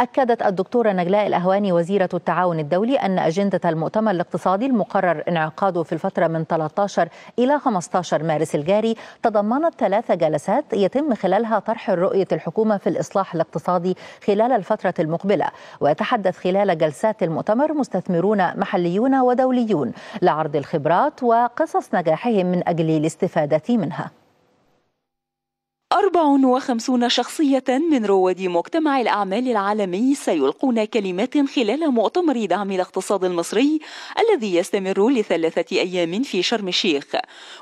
أكدت الدكتورة نجلاء الأهواني وزيرة التعاون الدولي أن أجندة المؤتمر الاقتصادي المقرر انعقاده في الفترة من 13 إلى 15 مارس الجاري تضمنت ثلاث جلسات يتم خلالها طرح رؤية الحكومة في الإصلاح الاقتصادي خلال الفترة المقبلة ويتحدث خلال جلسات المؤتمر مستثمرون محليون ودوليون لعرض الخبرات وقصص نجاحهم من أجل الاستفادة منها 54 شخصية من رواد مجتمع الأعمال العالمي سيلقون كلمات خلال مؤتمر دعم الاقتصاد المصري الذي يستمر لثلاثة أيام في شرم الشيخ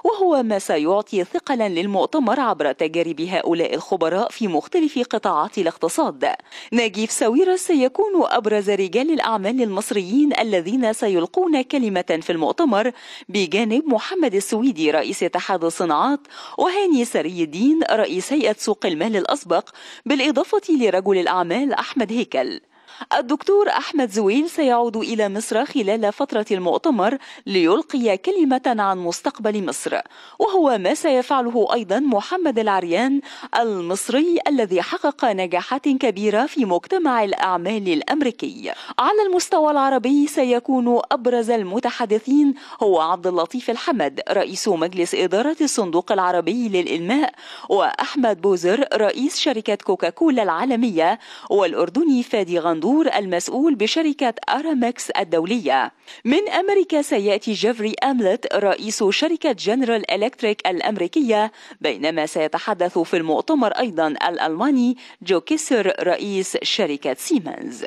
وهو ما سيعطي ثقلا للمؤتمر عبر تجارب هؤلاء الخبراء في مختلف قطاعات الاقتصاد نجيف ساويرس سيكون أبرز رجال الأعمال المصريين الذين سيلقون كلمة في المؤتمر بجانب محمد السويدي رئيس اتحاد الصناعات وهاني سري الدين رئيسي هيئة سوق المال الأسبق بالإضافة لرجل الأعمال أحمد هيكل الدكتور أحمد زويل سيعود إلى مصر خلال فترة المؤتمر ليلقي كلمة عن مستقبل مصر وهو ما سيفعله أيضا محمد العريان المصري الذي حقق نجاحات كبيرة في مجتمع الأعمال الأمريكي على المستوى العربي سيكون أبرز المتحدثين هو عبد اللطيف الحمد رئيس مجلس إدارة الصندوق العربي للإنماء وأحمد بوزر رئيس شركة كوكاكولا العالمية والأردني فادي غندور المنظور المسؤول بشركة أرامكس الدولية من أمريكا سيأتي جيفري أملت رئيس شركة جنرال إلكتريك الأمريكية بينما سيتحدث في المؤتمر أيضا الألماني جو كيسر رئيس شركة سيمنز